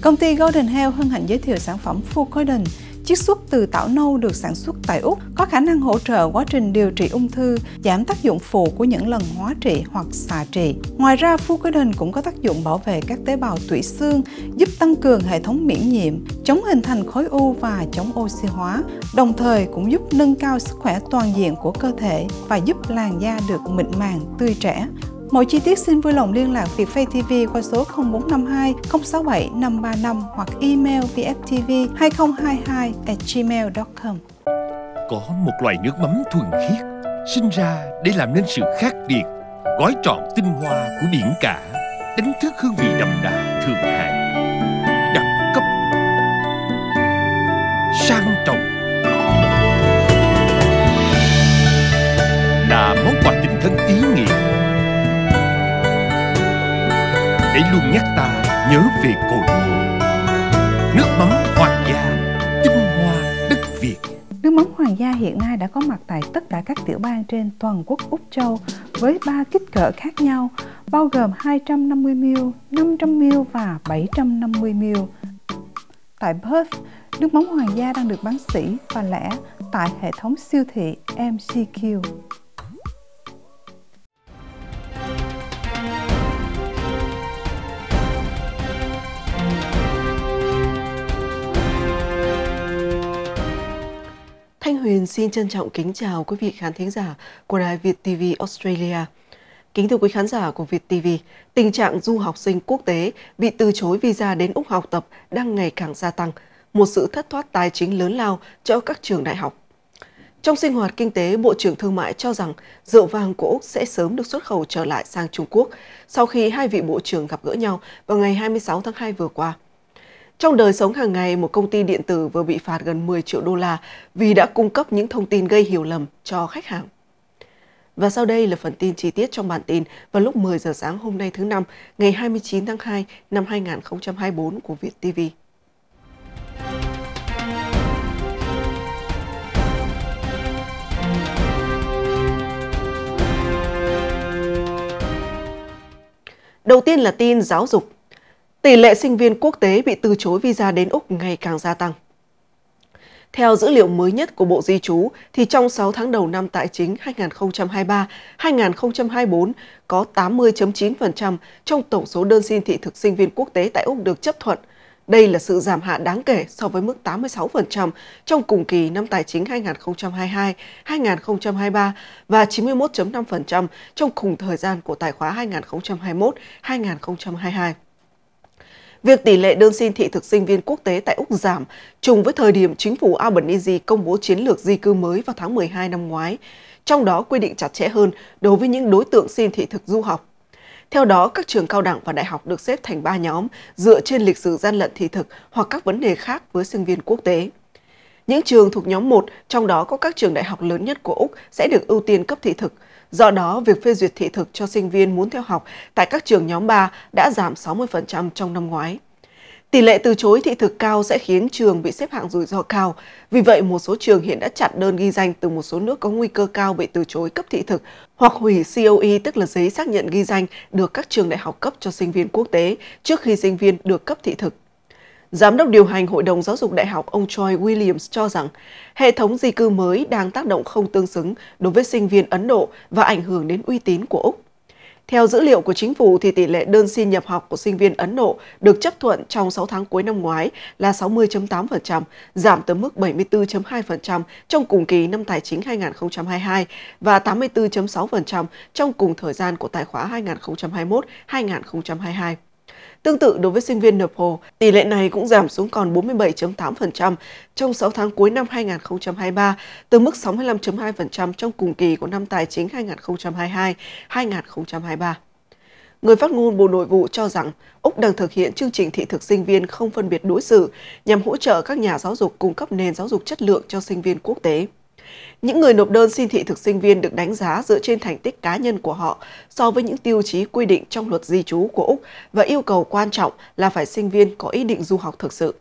Công ty Golden Health hân hạnh giới thiệu sản phẩm Full Golden, chiết xuất từ tảo nâu được sản xuất tại Úc, có khả năng hỗ trợ quá trình điều trị ung thư, giảm tác dụng phụ của những lần hóa trị hoặc xạ trị. Ngoài ra, Fucoidin cũng có tác dụng bảo vệ các tế bào tủy xương, giúp tăng cường hệ thống miễn nhiễm, chống hình thành khối u và chống oxy hóa, đồng thời cũng giúp nâng cao sức khỏe toàn diện của cơ thể và giúp làn da được mịn màng, tươi trẻ. Mọi chi tiết xin vui lòng liên lạc Việt Phay TV qua số 0452 067 535 hoặc email vftv 2022 gmail.com Có một loài nước mắm thuần khiết sinh ra để làm nên sự khác biệt gói trọn tinh hoa của biển cả đánh thức hương vị đậm đà thượng hạng đẳng cấp sang trọng là món quà tình thân ý nghĩa hãy luôn nhắc ta nhớ về cội nguồn nước mắm hoàng gia tinh hoa đất việt nước mắm hoàng gia hiện nay đã có mặt tại tất cả các tiểu bang trên toàn quốc úc châu với ba kích cỡ khác nhau bao gồm 250 ml, 500 ml và 750 ml. Tại Perth, nước mắm hoàng gia đang được bán sỉ và lẻ tại hệ thống siêu thị MCQ. Huyền xin trân trọng kính chào quý vị khán thính giả của đài Việt TV Australia. Kính thưa quý khán giả của Việt TV, tình trạng du học sinh quốc tế bị từ chối visa đến Úc học tập đang ngày càng gia tăng, một sự thất thoát tài chính lớn lao cho các trường đại học. Trong sinh hoạt kinh tế, Bộ trưởng Thương mại cho rằng rượu vàng của Úc sẽ sớm được xuất khẩu trở lại sang Trung Quốc sau khi hai vị bộ trưởng gặp gỡ nhau vào ngày 26 tháng 2 vừa qua – trong đời sống hàng ngày, một công ty điện tử vừa bị phạt gần 10 triệu đô la vì đã cung cấp những thông tin gây hiểu lầm cho khách hàng. Và sau đây là phần tin chi tiết trong bản tin vào lúc 10 giờ sáng hôm nay thứ năm, ngày 29 tháng 2 năm 2024 của Việt TV. Đầu tiên là tin giáo dục tỷ lệ sinh viên quốc tế bị từ chối visa đến Úc ngày càng gia tăng. Theo dữ liệu mới nhất của Bộ Di trú, thì trong 6 tháng đầu năm tài chính 2023-2024, có 80.9% trong tổng số đơn xin thị thực sinh viên quốc tế tại Úc được chấp thuận. Đây là sự giảm hạ đáng kể so với mức 86% trong cùng kỳ năm tài chính 2022-2023 và 91.5% trong cùng thời gian của tài khóa 2021-2022. Việc tỷ lệ đơn xin thị thực sinh viên quốc tế tại Úc giảm trùng với thời điểm chính phủ Albanese công bố chiến lược di cư mới vào tháng 12 năm ngoái, trong đó quy định chặt chẽ hơn đối với những đối tượng xin thị thực du học. Theo đó, các trường cao đẳng và đại học được xếp thành 3 nhóm dựa trên lịch sử gian lận thị thực hoặc các vấn đề khác với sinh viên quốc tế. Những trường thuộc nhóm 1, trong đó có các trường đại học lớn nhất của Úc sẽ được ưu tiên cấp thị thực – Do đó, việc phê duyệt thị thực cho sinh viên muốn theo học tại các trường nhóm 3 đã giảm 60% trong năm ngoái. Tỷ lệ từ chối thị thực cao sẽ khiến trường bị xếp hạng rủi ro cao. Vì vậy, một số trường hiện đã chặn đơn ghi danh từ một số nước có nguy cơ cao bị từ chối cấp thị thực hoặc hủy COE tức là giấy xác nhận ghi danh được các trường đại học cấp cho sinh viên quốc tế trước khi sinh viên được cấp thị thực. Giám đốc điều hành Hội đồng Giáo dục Đại học ông Troy Williams cho rằng hệ thống di cư mới đang tác động không tương xứng đối với sinh viên Ấn Độ và ảnh hưởng đến uy tín của Úc. Theo dữ liệu của chính phủ thì tỷ lệ đơn xin nhập học của sinh viên Ấn Độ được chấp thuận trong 6 tháng cuối năm ngoái là 60.8%, giảm tới mức 74.2% trong cùng kỳ năm tài chính 2022 và 84.6% trong cùng thời gian của tài khoá 2021-2022. Tương tự đối với sinh viên nộp hồ, tỷ lệ này cũng giảm xuống còn 47.8% trong 6 tháng cuối năm 2023, từ mức 65.2% trong cùng kỳ của năm tài chính 2022-2023. Người phát ngôn Bộ Nội vụ cho rằng Úc đang thực hiện chương trình thị thực sinh viên không phân biệt đối xử nhằm hỗ trợ các nhà giáo dục cung cấp nền giáo dục chất lượng cho sinh viên quốc tế. Những người nộp đơn xin thị thực sinh viên được đánh giá dựa trên thành tích cá nhân của họ so với những tiêu chí quy định trong luật di trú của Úc và yêu cầu quan trọng là phải sinh viên có ý định du học thực sự.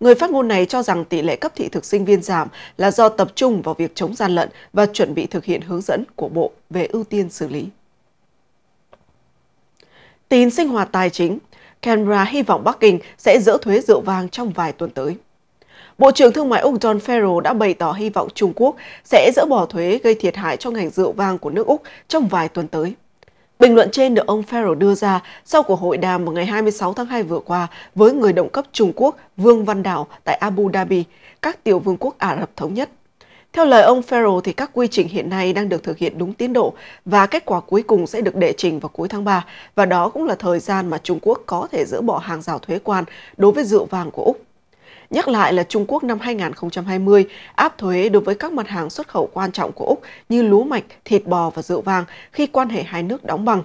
Người phát ngôn này cho rằng tỷ lệ cấp thị thực sinh viên giảm là do tập trung vào việc chống gian lận và chuẩn bị thực hiện hướng dẫn của Bộ về ưu tiên xử lý. Tin sinh hoạt tài chính Canberra hy vọng Bắc Kinh sẽ dỡ thuế rượu vang trong vài tuần tới. Bộ trưởng Thương mại Úc John Farrell đã bày tỏ hy vọng Trung Quốc sẽ dỡ bỏ thuế gây thiệt hại cho ngành rượu vang của nước Úc trong vài tuần tới. Bình luận trên được ông Farrell đưa ra sau cuộc hội đàm vào ngày 26 tháng 2 vừa qua với người đồng cấp Trung Quốc Vương Văn Đảo tại Abu Dhabi, các tiểu vương quốc Ả Rập Thống Nhất. Theo lời ông Farrell thì các quy trình hiện nay đang được thực hiện đúng tiến độ và kết quả cuối cùng sẽ được đệ trình vào cuối tháng 3 và đó cũng là thời gian mà Trung Quốc có thể dỡ bỏ hàng rào thuế quan đối với rượu vàng của Úc. Nhắc lại là Trung Quốc năm 2020 áp thuế đối với các mặt hàng xuất khẩu quan trọng của Úc như lúa mạch, thịt bò và rượu vàng khi quan hệ hai nước đóng băng.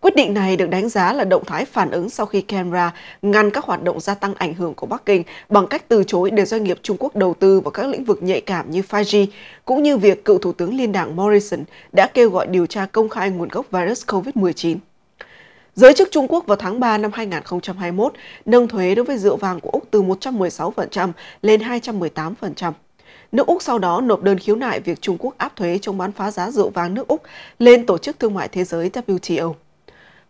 Quyết định này được đánh giá là động thái phản ứng sau khi Canberra ngăn các hoạt động gia tăng ảnh hưởng của Bắc Kinh bằng cách từ chối để doanh nghiệp Trung Quốc đầu tư vào các lĩnh vực nhạy cảm như 5G, cũng như việc cựu Thủ tướng Liên đảng Morrison đã kêu gọi điều tra công khai nguồn gốc virus COVID-19. Giới chức Trung Quốc vào tháng 3 năm 2021 nâng thuế đối với rượu vàng của Úc từ 116% lên 218%. Nước Úc sau đó nộp đơn khiếu nại việc Trung Quốc áp thuế trong bán phá giá rượu vàng nước Úc lên Tổ chức Thương mại Thế giới WTO.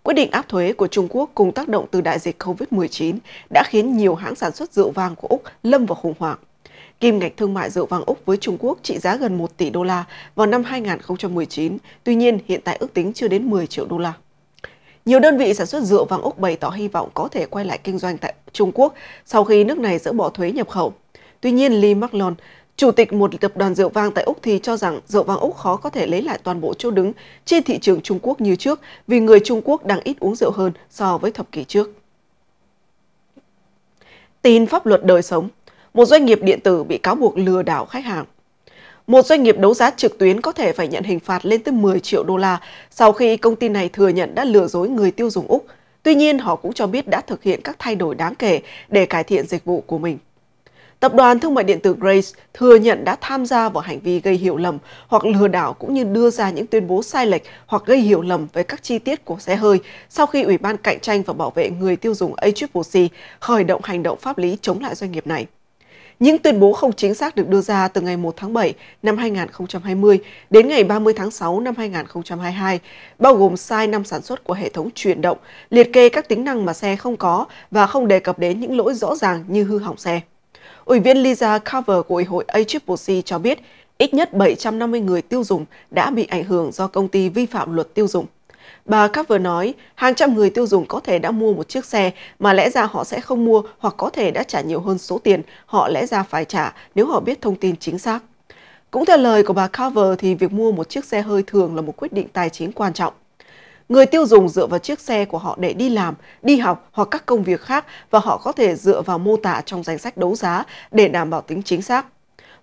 Quyết định áp thuế của Trung Quốc cùng tác động từ đại dịch COVID-19 đã khiến nhiều hãng sản xuất rượu vàng của Úc lâm vào khủng hoảng. Kim ngạch thương mại rượu vàng Úc với Trung Quốc trị giá gần 1 tỷ đô la vào năm 2019, tuy nhiên hiện tại ước tính chưa đến 10 triệu đô la. Nhiều đơn vị sản xuất rượu vang Úc bày tỏ hy vọng có thể quay lại kinh doanh tại Trung Quốc sau khi nước này dỡ bỏ thuế nhập khẩu. Tuy nhiên, Lee McLon, chủ tịch một tập đoàn rượu vang tại Úc thì cho rằng rượu vang Úc khó có thể lấy lại toàn bộ chỗ đứng trên thị trường Trung Quốc như trước vì người Trung Quốc đang ít uống rượu hơn so với thập kỷ trước. Tin pháp luật đời sống Một doanh nghiệp điện tử bị cáo buộc lừa đảo khách hàng một doanh nghiệp đấu giá trực tuyến có thể phải nhận hình phạt lên tới 10 triệu đô la sau khi công ty này thừa nhận đã lừa dối người tiêu dùng Úc. Tuy nhiên, họ cũng cho biết đã thực hiện các thay đổi đáng kể để cải thiện dịch vụ của mình. Tập đoàn thương mại điện tử Grace thừa nhận đã tham gia vào hành vi gây hiểu lầm hoặc lừa đảo cũng như đưa ra những tuyên bố sai lệch hoặc gây hiểu lầm về các chi tiết của xe hơi sau khi Ủy ban Cạnh tranh và Bảo vệ người tiêu dùng ACCC khởi động hành động pháp lý chống lại doanh nghiệp này. Những tuyên bố không chính xác được đưa ra từ ngày 1 tháng 7 năm 2020 đến ngày 30 tháng 6 năm 2022, bao gồm sai năm sản xuất của hệ thống truyền động, liệt kê các tính năng mà xe không có và không đề cập đến những lỗi rõ ràng như hư hỏng xe. Ủy viên Lisa Carver của Ủy hội ACCC cho biết, ít nhất 750 người tiêu dùng đã bị ảnh hưởng do công ty vi phạm luật tiêu dùng. Bà Carver nói, hàng trăm người tiêu dùng có thể đã mua một chiếc xe mà lẽ ra họ sẽ không mua hoặc có thể đã trả nhiều hơn số tiền họ lẽ ra phải trả nếu họ biết thông tin chính xác. Cũng theo lời của bà Carver thì việc mua một chiếc xe hơi thường là một quyết định tài chính quan trọng. Người tiêu dùng dựa vào chiếc xe của họ để đi làm, đi học hoặc các công việc khác và họ có thể dựa vào mô tả trong danh sách đấu giá để đảm bảo tính chính xác.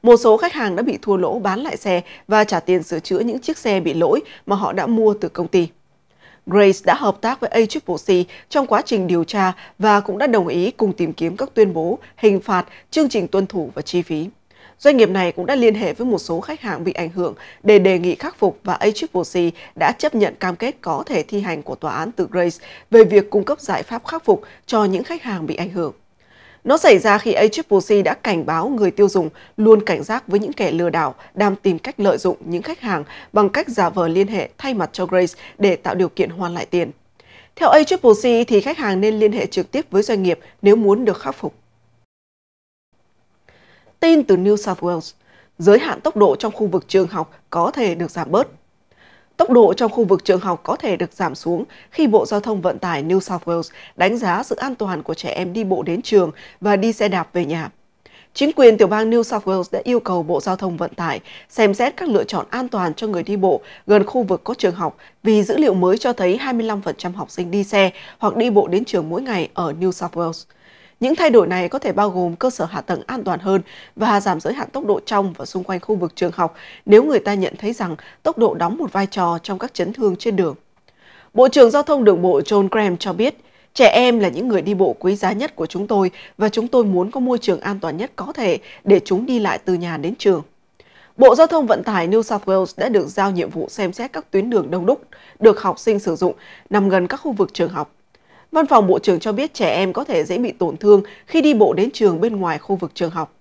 Một số khách hàng đã bị thua lỗ bán lại xe và trả tiền sửa chữa những chiếc xe bị lỗi mà họ đã mua từ công ty. Grace đã hợp tác với ACCC trong quá trình điều tra và cũng đã đồng ý cùng tìm kiếm các tuyên bố, hình phạt, chương trình tuân thủ và chi phí. Doanh nghiệp này cũng đã liên hệ với một số khách hàng bị ảnh hưởng để đề nghị khắc phục và ACCC đã chấp nhận cam kết có thể thi hành của tòa án từ Grace về việc cung cấp giải pháp khắc phục cho những khách hàng bị ảnh hưởng. Nó xảy ra khi ACCC đã cảnh báo người tiêu dùng luôn cảnh giác với những kẻ lừa đảo đang tìm cách lợi dụng những khách hàng bằng cách giả vờ liên hệ thay mặt cho Grace để tạo điều kiện hoàn lại tiền. Theo ACCC thì khách hàng nên liên hệ trực tiếp với doanh nghiệp nếu muốn được khắc phục. Tin từ New South Wales, giới hạn tốc độ trong khu vực trường học có thể được giảm bớt. Tốc độ trong khu vực trường học có thể được giảm xuống khi Bộ Giao thông Vận tải New South Wales đánh giá sự an toàn của trẻ em đi bộ đến trường và đi xe đạp về nhà. Chính quyền tiểu bang New South Wales đã yêu cầu Bộ Giao thông Vận tải xem xét các lựa chọn an toàn cho người đi bộ gần khu vực có trường học vì dữ liệu mới cho thấy 25% học sinh đi xe hoặc đi bộ đến trường mỗi ngày ở New South Wales. Những thay đổi này có thể bao gồm cơ sở hạ tầng an toàn hơn và giảm giới hạn tốc độ trong và xung quanh khu vực trường học nếu người ta nhận thấy rằng tốc độ đóng một vai trò trong các chấn thương trên đường. Bộ trưởng Giao thông Đường bộ John Graham cho biết, Trẻ em là những người đi bộ quý giá nhất của chúng tôi và chúng tôi muốn có môi trường an toàn nhất có thể để chúng đi lại từ nhà đến trường. Bộ Giao thông Vận tải New South Wales đã được giao nhiệm vụ xem xét các tuyến đường đông đúc được học sinh sử dụng nằm gần các khu vực trường học. Văn phòng Bộ trưởng cho biết trẻ em có thể dễ bị tổn thương khi đi bộ đến trường bên ngoài khu vực trường học.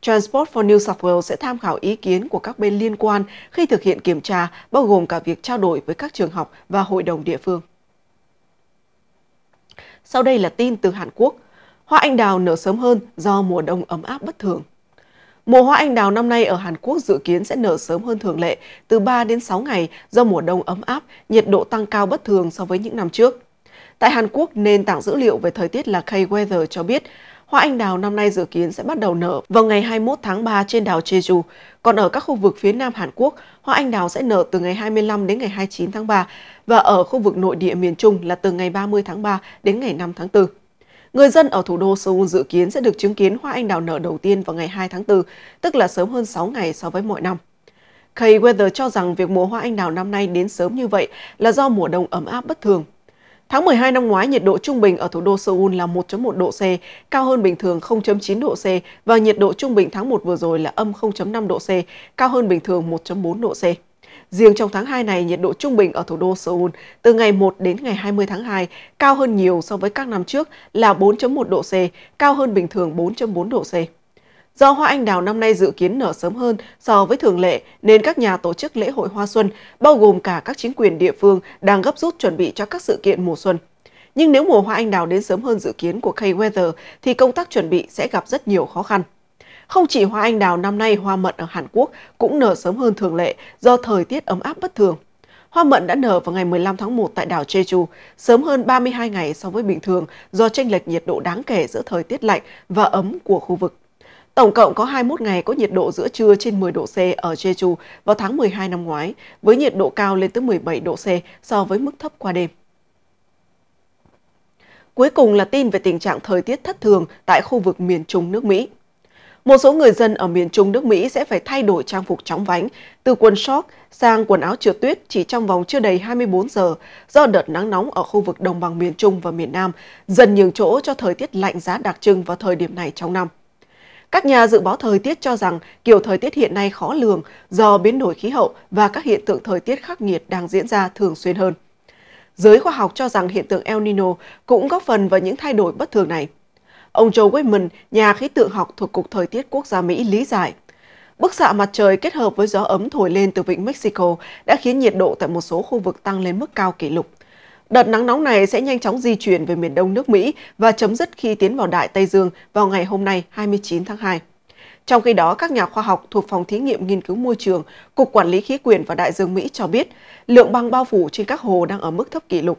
Transport for New South Wales sẽ tham khảo ý kiến của các bên liên quan khi thực hiện kiểm tra, bao gồm cả việc trao đổi với các trường học và hội đồng địa phương. Sau đây là tin từ Hàn Quốc. Hoa anh đào nở sớm hơn do mùa đông ấm áp bất thường. Mùa hoa anh đào năm nay ở Hàn Quốc dự kiến sẽ nở sớm hơn thường lệ, từ 3 đến 6 ngày do mùa đông ấm áp, nhiệt độ tăng cao bất thường so với những năm trước. Tại Hàn Quốc, nền tảng dữ liệu về thời tiết là K-Weather cho biết hoa anh đào năm nay dự kiến sẽ bắt đầu nở vào ngày 21 tháng 3 trên đảo Jeju. Còn ở các khu vực phía nam Hàn Quốc, hoa anh đào sẽ nở từ ngày 25 đến ngày 29 tháng 3 và ở khu vực nội địa miền Trung là từ ngày 30 tháng 3 đến ngày 5 tháng 4. Người dân ở thủ đô Seoul dự kiến sẽ được chứng kiến hoa anh đào nở đầu tiên vào ngày 2 tháng 4, tức là sớm hơn 6 ngày so với mọi năm. K-Weather cho rằng việc mùa hoa anh đào năm nay đến sớm như vậy là do mùa đông ấm áp bất thường Tháng 12 năm ngoái, nhiệt độ trung bình ở thủ đô Seoul là 1.1 độ C, cao hơn bình thường 0.9 độ C và nhiệt độ trung bình tháng 1 vừa rồi là âm 0.5 độ C, cao hơn bình thường 1.4 độ C. Riêng trong tháng 2 này, nhiệt độ trung bình ở thủ đô Seoul từ ngày 1 đến ngày 20 tháng 2 cao hơn nhiều so với các năm trước là 4.1 độ C, cao hơn bình thường 4.4 độ C. Do hoa anh đào năm nay dự kiến nở sớm hơn so với thường lệ nên các nhà tổ chức lễ hội hoa xuân, bao gồm cả các chính quyền địa phương đang gấp rút chuẩn bị cho các sự kiện mùa xuân. Nhưng nếu mùa hoa anh đào đến sớm hơn dự kiến của K-Weather thì công tác chuẩn bị sẽ gặp rất nhiều khó khăn. Không chỉ hoa anh đào năm nay, hoa mận ở Hàn Quốc cũng nở sớm hơn thường lệ do thời tiết ấm áp bất thường. Hoa mận đã nở vào ngày 15 tháng 1 tại đảo Jeju, sớm hơn 32 ngày so với bình thường do chênh lệch nhiệt độ đáng kể giữa thời tiết lạnh và ấm của khu vực. Tổng cộng có 21 ngày có nhiệt độ giữa trưa trên 10 độ C ở Jeju vào tháng 12 năm ngoái, với nhiệt độ cao lên tới 17 độ C so với mức thấp qua đêm. Cuối cùng là tin về tình trạng thời tiết thất thường tại khu vực miền Trung nước Mỹ. Một số người dân ở miền Trung nước Mỹ sẽ phải thay đổi trang phục chóng vánh, từ quần short sang quần áo trượt tuyết chỉ trong vòng chưa đầy 24 giờ do đợt nắng nóng ở khu vực đồng bằng miền Trung và miền Nam dần nhường chỗ cho thời tiết lạnh giá đặc trưng vào thời điểm này trong năm. Các nhà dự báo thời tiết cho rằng kiểu thời tiết hiện nay khó lường do biến đổi khí hậu và các hiện tượng thời tiết khắc nghiệt đang diễn ra thường xuyên hơn. Giới khoa học cho rằng hiện tượng El Nino cũng góp phần vào những thay đổi bất thường này. Ông Joe Wayman, nhà khí tượng học thuộc Cục Thời tiết Quốc gia Mỹ lý giải, bức xạ mặt trời kết hợp với gió ấm thổi lên từ vịnh Mexico đã khiến nhiệt độ tại một số khu vực tăng lên mức cao kỷ lục. Đợt nắng nóng này sẽ nhanh chóng di chuyển về miền đông nước Mỹ và chấm dứt khi tiến vào Đại Tây Dương vào ngày hôm nay 29 tháng 2. Trong khi đó, các nhà khoa học thuộc Phòng Thí nghiệm Nghiên cứu Môi trường, Cục Quản lý Khí quyển và Đại dương Mỹ cho biết lượng băng bao phủ trên các hồ đang ở mức thấp kỷ lục.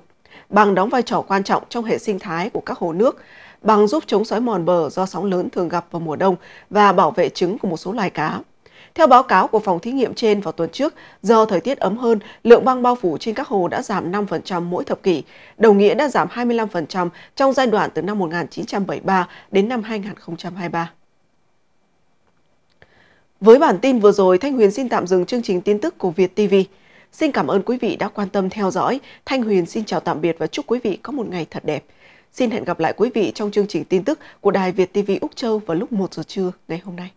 Băng đóng vai trò quan trọng trong hệ sinh thái của các hồ nước. Băng giúp chống xói mòn bờ do sóng lớn thường gặp vào mùa đông và bảo vệ trứng của một số loài cá. Theo báo cáo của phòng thí nghiệm trên vào tuần trước, do thời tiết ấm hơn, lượng băng bao phủ trên các hồ đã giảm 5% mỗi thập kỷ, đồng nghĩa đã giảm 25% trong giai đoạn từ năm 1973 đến năm 2023. Với bản tin vừa rồi, Thanh Huyền xin tạm dừng chương trình tin tức của Việt TV. Xin cảm ơn quý vị đã quan tâm theo dõi. Thanh Huyền xin chào tạm biệt và chúc quý vị có một ngày thật đẹp. Xin hẹn gặp lại quý vị trong chương trình tin tức của Đài Việt TV Úc Châu vào lúc 1 giờ trưa ngày hôm nay.